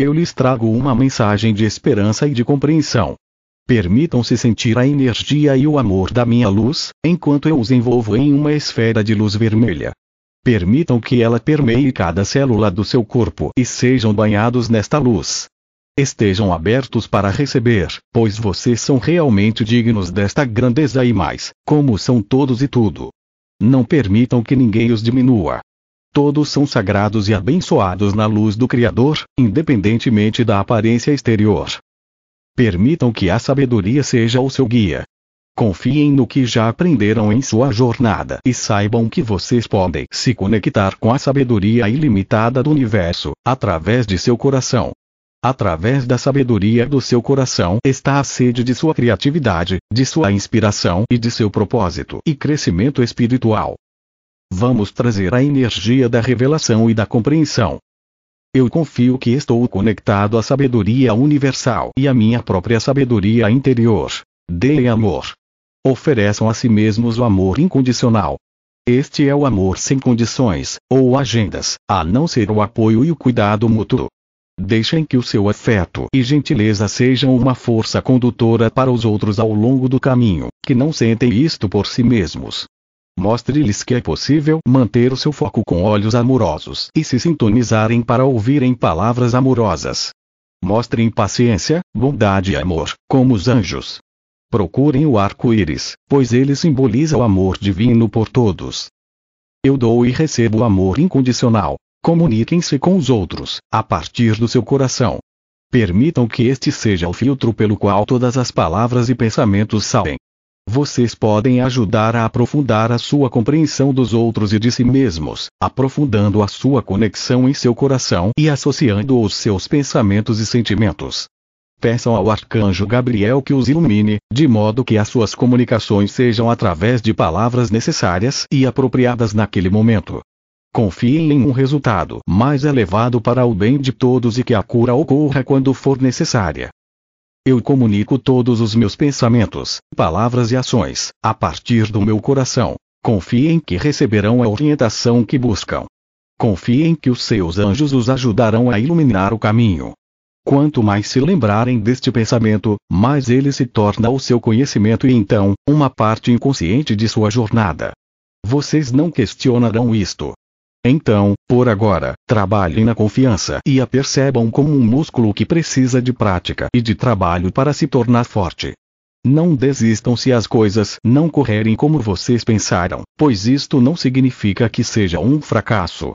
Eu lhes trago uma mensagem de esperança e de compreensão. Permitam-se sentir a energia e o amor da minha luz, enquanto eu os envolvo em uma esfera de luz vermelha. Permitam que ela permeie cada célula do seu corpo e sejam banhados nesta luz. Estejam abertos para receber, pois vocês são realmente dignos desta grandeza e mais, como são todos e tudo. Não permitam que ninguém os diminua, Todos são sagrados e abençoados na luz do Criador, independentemente da aparência exterior. Permitam que a sabedoria seja o seu guia. Confiem no que já aprenderam em sua jornada e saibam que vocês podem se conectar com a sabedoria ilimitada do universo, através de seu coração. Através da sabedoria do seu coração está a sede de sua criatividade, de sua inspiração e de seu propósito e crescimento espiritual. Vamos trazer a energia da revelação e da compreensão. Eu confio que estou conectado à sabedoria universal e à minha própria sabedoria interior. Dê amor. Ofereçam a si mesmos o amor incondicional. Este é o amor sem condições, ou agendas, a não ser o apoio e o cuidado mútuo. Deixem que o seu afeto e gentileza sejam uma força condutora para os outros ao longo do caminho, que não sentem isto por si mesmos, Mostre-lhes que é possível manter o seu foco com olhos amorosos e se sintonizarem para ouvirem palavras amorosas. Mostrem paciência, bondade e amor, como os anjos. Procurem o arco-íris, pois ele simboliza o amor divino por todos. Eu dou e recebo amor incondicional. Comuniquem-se com os outros, a partir do seu coração. Permitam que este seja o filtro pelo qual todas as palavras e pensamentos saem. Vocês podem ajudar a aprofundar a sua compreensão dos outros e de si mesmos, aprofundando a sua conexão em seu coração e associando os seus pensamentos e sentimentos. Peçam ao arcanjo Gabriel que os ilumine, de modo que as suas comunicações sejam através de palavras necessárias e apropriadas naquele momento. Confiem em um resultado mais elevado para o bem de todos e que a cura ocorra quando for necessária. Eu comunico todos os meus pensamentos, palavras e ações, a partir do meu coração. Confiem que receberão a orientação que buscam. Confiem que os seus anjos os ajudarão a iluminar o caminho. Quanto mais se lembrarem deste pensamento, mais ele se torna o seu conhecimento e então, uma parte inconsciente de sua jornada. Vocês não questionarão isto. Então, por agora, trabalhem na confiança e a percebam como um músculo que precisa de prática e de trabalho para se tornar forte. Não desistam se as coisas não correrem como vocês pensaram, pois isto não significa que seja um fracasso.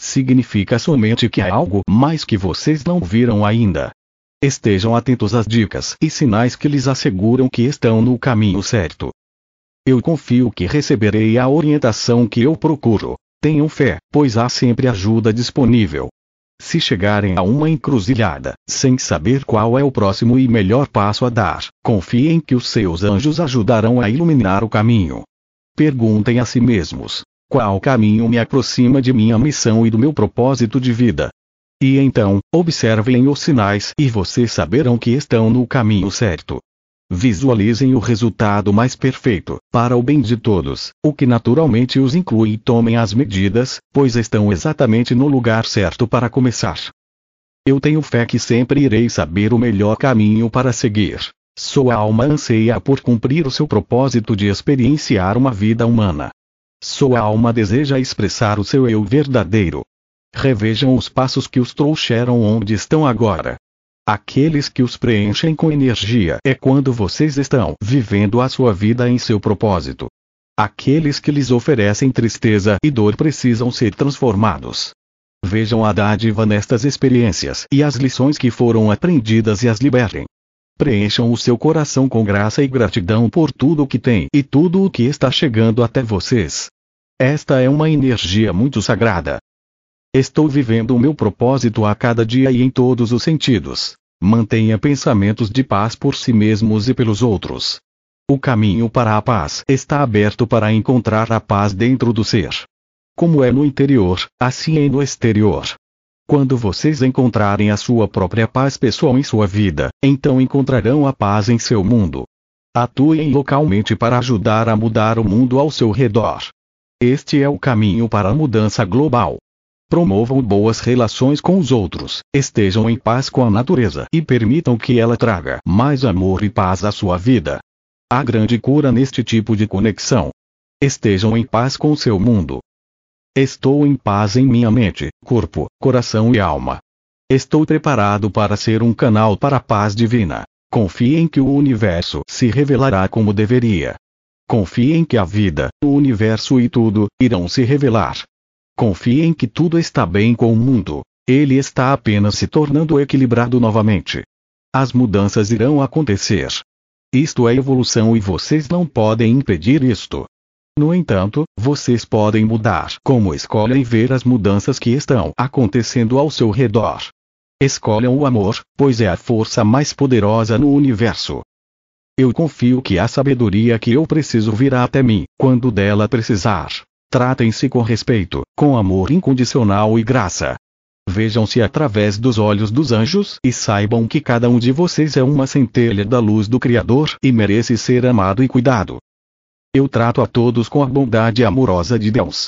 Significa somente que há algo mais que vocês não viram ainda. Estejam atentos às dicas e sinais que lhes asseguram que estão no caminho certo. Eu confio que receberei a orientação que eu procuro. Tenham fé, pois há sempre ajuda disponível. Se chegarem a uma encruzilhada, sem saber qual é o próximo e melhor passo a dar, confiem que os seus anjos ajudarão a iluminar o caminho. Perguntem a si mesmos: qual caminho me aproxima de minha missão e do meu propósito de vida? E então, observem os sinais e vocês saberão que estão no caminho certo. Visualizem o resultado mais perfeito, para o bem de todos, o que naturalmente os inclui e tomem as medidas, pois estão exatamente no lugar certo para começar. Eu tenho fé que sempre irei saber o melhor caminho para seguir. Sua alma anseia por cumprir o seu propósito de experienciar uma vida humana. Sua alma deseja expressar o seu eu verdadeiro. Revejam os passos que os trouxeram onde estão agora. Aqueles que os preenchem com energia é quando vocês estão vivendo a sua vida em seu propósito. Aqueles que lhes oferecem tristeza e dor precisam ser transformados. Vejam a dádiva nestas experiências e as lições que foram aprendidas e as liberem. Preencham o seu coração com graça e gratidão por tudo o que tem e tudo o que está chegando até vocês. Esta é uma energia muito sagrada, Estou vivendo o meu propósito a cada dia e em todos os sentidos. Mantenha pensamentos de paz por si mesmos e pelos outros. O caminho para a paz está aberto para encontrar a paz dentro do ser. Como é no interior, assim é no exterior. Quando vocês encontrarem a sua própria paz pessoal em sua vida, então encontrarão a paz em seu mundo. Atuem localmente para ajudar a mudar o mundo ao seu redor. Este é o caminho para a mudança global. Promovam boas relações com os outros, estejam em paz com a natureza e permitam que ela traga mais amor e paz à sua vida. Há grande cura neste tipo de conexão. Estejam em paz com seu mundo. Estou em paz em minha mente, corpo, coração e alma. Estou preparado para ser um canal para a paz divina. Confiem que o universo se revelará como deveria. Confiem que a vida, o universo e tudo irão se revelar Confie em que tudo está bem com o mundo. Ele está apenas se tornando equilibrado novamente. As mudanças irão acontecer. Isto é evolução e vocês não podem impedir isto. No entanto, vocês podem mudar como escolhem ver as mudanças que estão acontecendo ao seu redor. Escolham o amor, pois é a força mais poderosa no universo. Eu confio que a sabedoria que eu preciso virá até mim, quando dela precisar. Tratem-se com respeito, com amor incondicional e graça. Vejam-se através dos olhos dos anjos e saibam que cada um de vocês é uma centelha da luz do Criador e merece ser amado e cuidado. Eu trato a todos com a bondade amorosa de Deus.